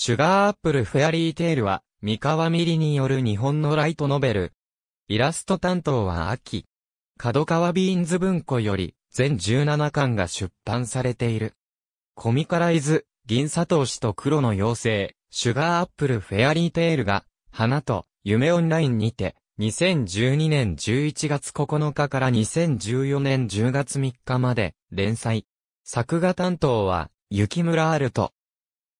シュガーアップルフェアリーテールは、三河ミリによる日本のライトノベル。イラスト担当は秋。角川ビーンズ文庫より、全17巻が出版されている。コミカライズ、銀砂糖氏と黒の妖精、シュガーアップルフェアリーテールが、花と夢オンラインにて、2012年11月9日から2014年10月3日まで連載。作画担当は、雪村アルト。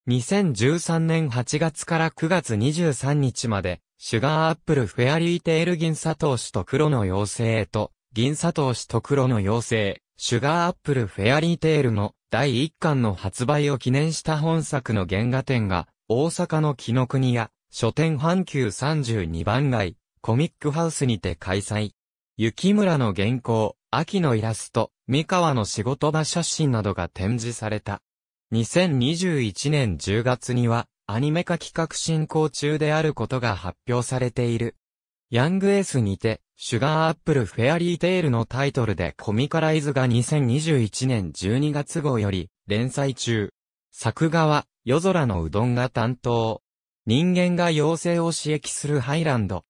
2013年8月から9月23日まで、シュガーアップルフェアリーテール銀砂糖氏と黒の妖精へと、銀砂糖氏と黒の妖精、シュガーアップルフェアリーテールの第1巻の発売を記念した本作の原画展が、大阪の木の国や、書店阪急32番街、コミックハウスにて開催。雪村の原稿、秋のイラスト、三河の仕事場写真などが展示された。2021年10月には、アニメ化企画進行中であることが発表されている。ヤングエースにて、シュガーアップルフェアリーテイルのタイトルでコミカライズが2021年12月号より連載中。作画は夜空のうどんが担当。人間が妖精を刺激するハイランド。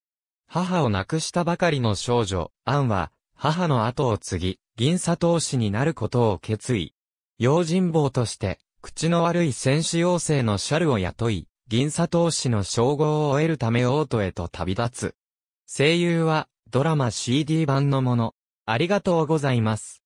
母を亡くしたばかりの少女、アンは、母の後を継ぎ、銀砂投資になることを決意。用心棒として、口の悪い戦士妖精のシャルを雇い、銀砂投資の称号を得るため王都へと旅立つ。声優は、ドラマ CD 版のもの。ありがとうございます。